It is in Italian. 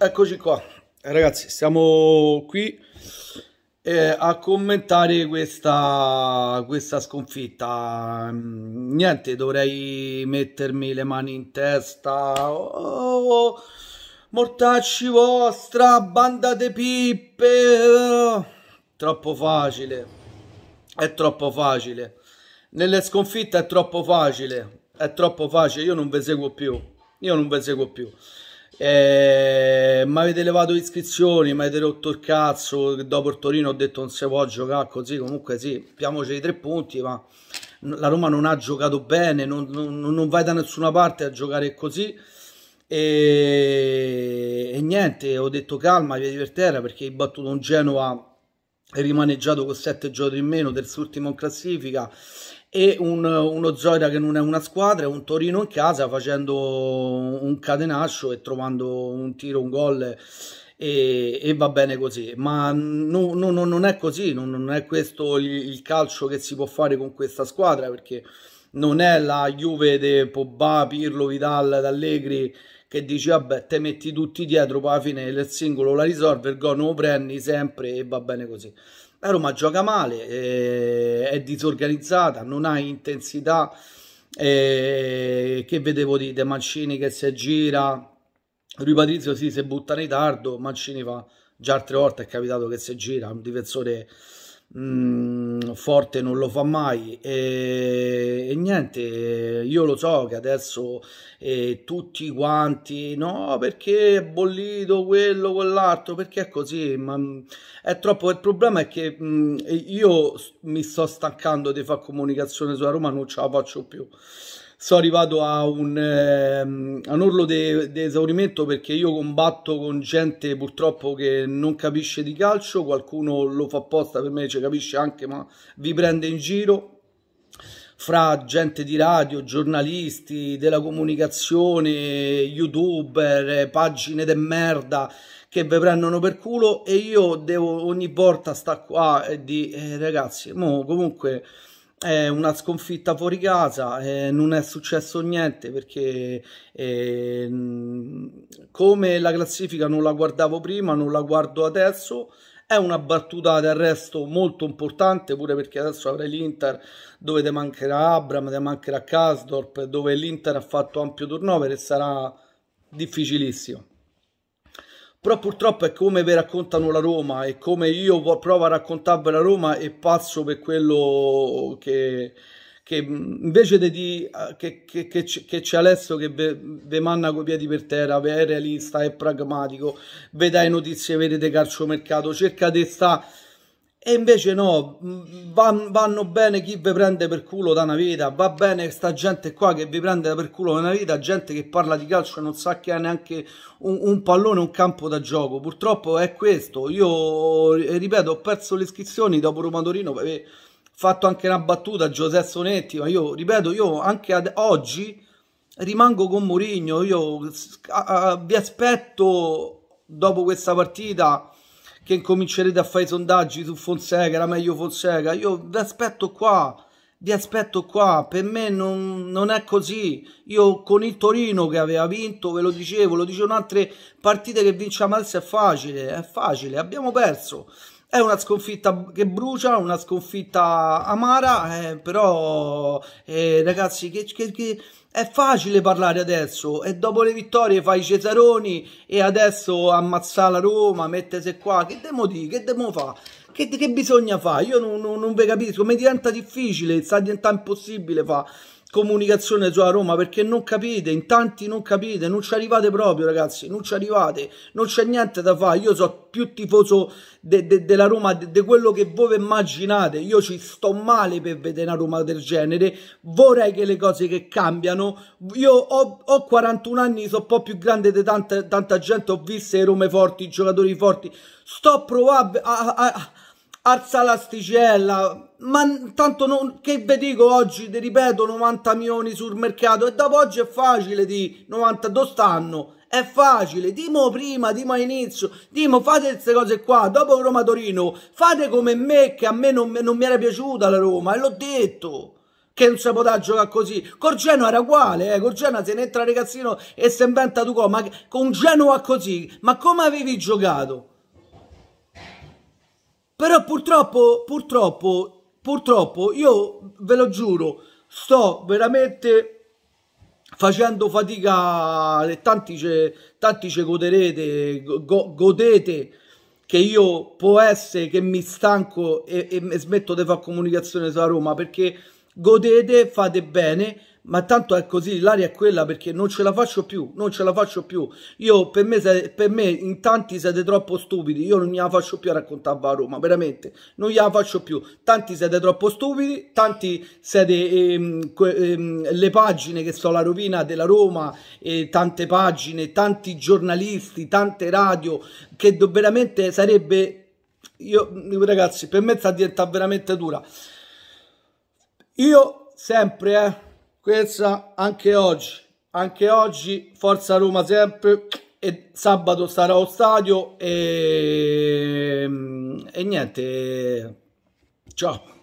Eccoci qua, eh, ragazzi, siamo qui eh, a commentare questa, questa sconfitta. Mm, niente, dovrei mettermi le mani in testa. Oh, mortacci vostra, banda de pippe. Troppo facile, è troppo facile. Nelle sconfitte è troppo facile, è troppo facile. Io non vi seguo più, io non vi seguo più. Eh, mi avete levato iscrizioni, mi avete rotto il cazzo. Dopo il Torino ho detto non si può giocare così. Comunque, sì, piamoci i tre punti. Ma la Roma non ha giocato bene, non, non, non vai da nessuna parte a giocare così. E, e niente, ho detto calma, via di per terra perché hai battuto un Genoa rimaneggiato con 7 giorni in meno, terzultimo in classifica e un, uno Zoida che non è una squadra, un Torino in casa facendo un catenaccio e trovando un tiro, un gol e, e va bene così. Ma no, no, non è così, non, non è questo il, il calcio che si può fare con questa squadra perché non è la Juve di Pobba, Pirlo, Vidal, D'Allegri che dici vabbè te metti tutti dietro poi alla fine il singolo la risolve il gol non lo prendi sempre e va bene così la Roma gioca male, eh, è disorganizzata, non ha intensità. Eh, che vedevo di De Mancini che si aggira, Rui Patrizio sì, si butta in ritardo, Mancini fa già altre volte è capitato che si gira, un difensore mh, mm, forte non lo fa mai e, e, niente io lo so che adesso eh, tutti quanti no perché è bollito quello quell'altro perché è così ma mh, mm, è troppo il problema è che mh, mm, io mi sto stancando di fare comunicazione sulla Roma non ce la faccio più sono arrivato a un, ehm, a un orlo di esaurimento perché io combatto con gente purtroppo che non capisce di calcio, qualcuno lo fa apposta per me, ci capisce anche, ma vi prende in giro, fra gente di radio, giornalisti, della comunicazione, youtuber, eh, pagine de merda che vi prendono per culo e io devo ogni volta sta qua e di eh, ragazzi, mo comunque è una sconfitta fuori casa, eh, non è successo niente perché eh, come la classifica non la guardavo prima, non la guardo adesso, è una battuta d'arresto molto importante pure perché adesso avrai l'Inter dove ti mancherà Abram, ti mancherà Kasdorp, dove l'Inter ha fatto ampio turnover e sarà difficilissimo però purtroppo è come vi raccontano la Roma e come io provo a raccontarvi la Roma e passo per quello che, che invece di, ah, che, che, che, c'è Alessio che vi manna coi piedi per terra, è realista, è pragmatico, vi dai notizie vere di mercato, cerca di stare e invece no, van, vanno bene chi vi prende per culo da una vita, va bene sta gente qua che vi prende per culo da una vita, gente che parla di calcio e non sa che ha neanche un, un pallone, un campo da gioco. Purtroppo è questo. Io eh, ripeto, ho perso le iscrizioni dopo Roma Torino, ho fatto anche una battuta a Giuseppe Sonetti, ma io ripeto, io anche ad oggi rimango con Mourinho, io vi aspetto dopo questa partita che incomincerete a fare i sondaggi su Fonseca, era meglio Fonseca, io vi aspetto qua, vi aspetto qua, per me non, non, è così, io con il Torino che aveva vinto, ve lo dicevo, lo dicevano altre partite che vince vinciamo alza è facile, è facile, abbiamo perso, è una sconfitta che brucia, una sconfitta amara, eh, però eh, ragazzi che, che, che è facile parlare adesso e dopo le vittorie fai i Cesaroni e adesso ammazza la Roma, mettese qua, che devo dire, che devo fare, Che, che bisogna fare? Io non, non, non ve capisco, mi diventa difficile, sta diventando impossibile fare comunicazione sulla Roma perché non capite, in tanti non capite, non ci arrivate proprio ragazzi, non ci arrivate, non c'è niente da fare, io sono più tifoso della de, de Roma, di de quello che voi immaginate, io ci sto male per vedere una Roma del genere, vorrei che le cose che cambiano, io ho, ho 41 anni, sono un po' più grande di tanta, tanta gente, ho visto le Rome forti, i giocatori forti, sto provando a, a, a alza l'asticella, ma tanto non, che vi dico oggi, ti ripeto, 90 milioni sul mercato e dopo oggi è facile di 90, dove stanno? È facile, dimo prima, dimo all'inizio, dimo fate queste cose qua, dopo Roma-Torino, fate come me che a me non, non mi era piaciuta la Roma e l'ho detto che non si poteva giocare così. con Genoa era uguale, eh. con Genoa se ne entra ragazzino e si inventa tu co, ma con Genoa così, ma come avevi giocato? Però purtroppo, purtroppo, purtroppo, io ve lo giuro, sto veramente facendo fatica, tanti ce, tanti ce goderete, go, godete, che io può essere che mi stanco e, e smetto di fare comunicazione sulla Roma, perché godete, fate bene, ma tanto è così, l'aria è quella perché non ce la faccio più, non ce la faccio più. Io per me, per me in tanti siete troppo stupidi, io non gliela faccio più a raccontare a Roma, veramente, non gliela faccio più. Tanti siete troppo stupidi, tanti siete ehm, ehm, le pagine che sono la rovina della Roma, eh, tante pagine, tanti giornalisti, tante radio, che veramente sarebbe... Io, ragazzi, per me sta diventando veramente dura. Io sempre, eh, questa anche oggi, anche oggi Forza Roma sempre e sabato sarà allo stadio e, mm, e niente, ciao.